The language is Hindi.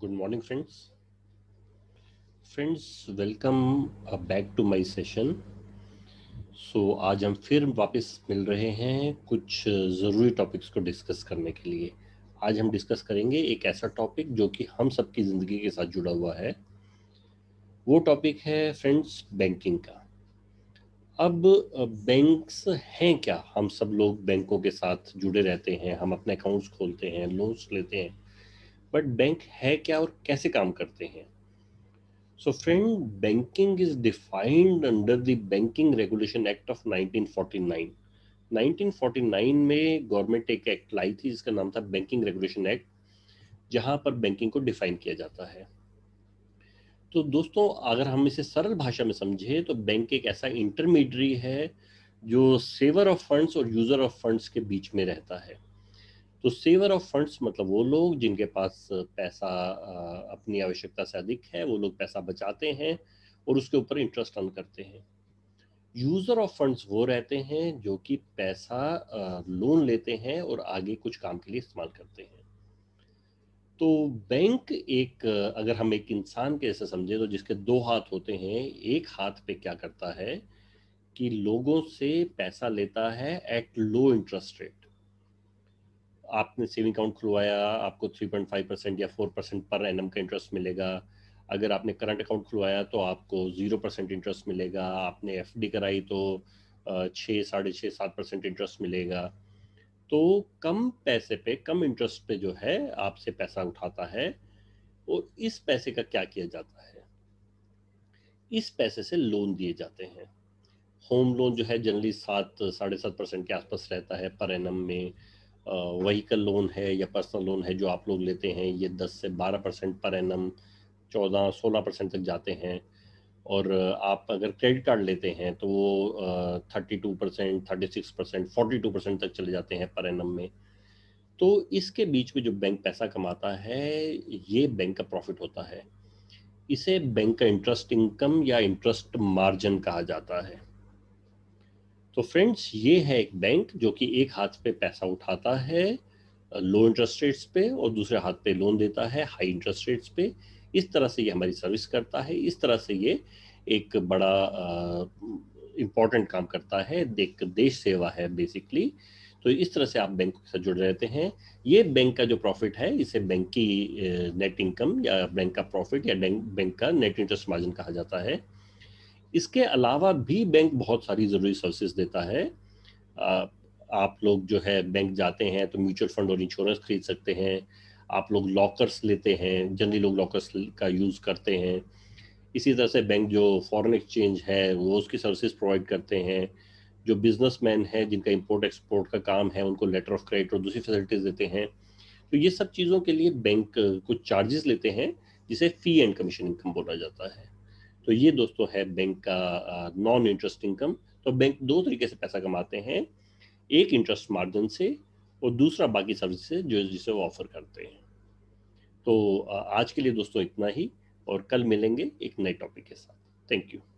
good morning friends friends welcome back to my session so आज हम फिर वापस मिल रहे हैं कुछ uh, ज़रूरी टॉपिक्स को डिस्कस करने के लिए आज हम डिस्कस करेंगे एक ऐसा टॉपिक जो कि हम सबकी ज़िंदगी के साथ जुड़ा हुआ है वो टॉपिक है फ्रेंड्स बैंकिंग का अब बैंक्स uh, हैं क्या हम सब लोग बैंकों के साथ जुड़े रहते हैं हम अपने अकाउंट्स खोलते हैं लोन्स लेते हैं बट बैंक है क्या और कैसे काम करते हैं so friend banking is defined under the banking regulation act of 1949 1949 में गवर्नमेंट एक एक्ट लाई थी जिसका नाम था बैंकिंग रेगुलेशन एक्ट जहां पर बैंकिंग को डिफाइन किया जाता है तो दोस्तों अगर हम इसे सरल भाषा में समझे तो बैंक एक ऐसा इंटरमीडियरी है जो सेवर ऑफ फंड्स और यूजर ऑफ फंड्स के बीच में रहता है तो सेवर ऑफ फंड्स मतलब वो लोग जिनके पास पैसा अपनी आवश्यकता से अधिक है वो लोग पैसा बचाते हैं और उसके ऊपर इंटरेस्ट अर्न करते हैं यूज़र ऑफ फंड्स वो रहते हैं जो कि पैसा लोन लेते हैं और आगे कुछ काम के लिए इस्तेमाल करते हैं तो बैंक एक अगर हम एक इंसान के ऐसे समझे तो जिसके दो हाथ होते हैं एक हाथ पे क्या करता है कि लोगों से पैसा लेता है एट लो इंटरेस्ट रेट आपने सेविंग अकाउंट खुलवाया आपको 3.5 परसेंट या 4 परसेंट पर एन का इंटरेस्ट मिलेगा अगर आपने करंट अकाउंट खुलवाया तो आपको जीरो परसेंट इंटरेस्ट मिलेगा आपने एफ कराई तो छः साढ़े छः सात परसेंट इंटरेस्ट मिलेगा तो कम पैसे पे कम इंटरेस्ट पे जो है आपसे पैसा उठाता है और इस पैसे का क्या किया जाता है इस पैसे से लोन दिए जाते हैं होम लोन जो है जनरली सात साढ़े सात परसेंट के आसपास रहता है पर एन में वहीकल लोन है या पर्सनल लोन है जो आप लोग लेते हैं ये 10 से 12 परसेंट पर एन एम चौदह सोलह परसेंट तक जाते हैं और आप अगर क्रेडिट कार्ड लेते हैं तो वो thirty two percent thirty six percent forty two percent तक चले जाते हैं पर एन एम में तो इसके बीच में जो बैंक पैसा कमाता है ये बैंक का प्रॉफिट होता है इसे बैंक का इंटरेस्ट इनकम या इंटरेस्ट मार्जिन कहा जाता है तो फ्रेंड्स ये है एक बैंक जो कि एक हाथ पे पैसा उठाता है लो इंटरेस्ट रेट्स पे और दूसरे हाथ पे लोन देता है हाई इंटरेस्ट रेट्स पे इस तरह से ये हमारी सर्विस करता है इस तरह से ये एक बड़ा इम्पॉर्टेंट काम करता है देख देश सेवा है बेसिकली तो इस तरह से आप बैंक के साथ जुड़ रहते हैं ये बैंक का जो प्रॉफिट है इसे बैंक की नेट इनकम या बैंक का प्रॉफिट या बैंक का नेट इंटरेस्ट मार्जिन कहा जाता है इसके अलावा भी बैंक बहुत सारी ज़रूरी सर्विसेज देता है आ, आप लोग जो है बैंक जाते हैं तो म्यूचुअल फंड और इंश्योरेंस खरीद सकते हैं आप लोग लॉकर्स लेते हैं जनरली लोग लॉकर्स का यूज़ करते हैं इसी तरह से बैंक जो फॉरेन एक्सचेंज है वो उसकी सर्विसेज प्रोवाइड करते हैं जो बिजनेसमैन है जिनका इंपोर्ट एक्सपोर्ट का काम है उनको लेटर ऑफ क्रेडिट और दूसरी फैसिलिटीज़ देते हैं तो ये सब चीज़ों के लिए बैंक कुछ चार्जेस लेते हैं जिसे फ़ी एंड कमीशन इनकम बोला जाता है तो ये दोस्तों है बैंक का नॉन इंटरेस्ट इनकम तो बैंक दो तरीके से पैसा कमाते हैं एक इंटरेस्ट मार्जिन से और दूसरा बाकी से जो जिसे वो ऑफर करते हैं तो आज के लिए दोस्तों इतना ही और कल मिलेंगे एक नए टॉपिक के साथ थैंक यू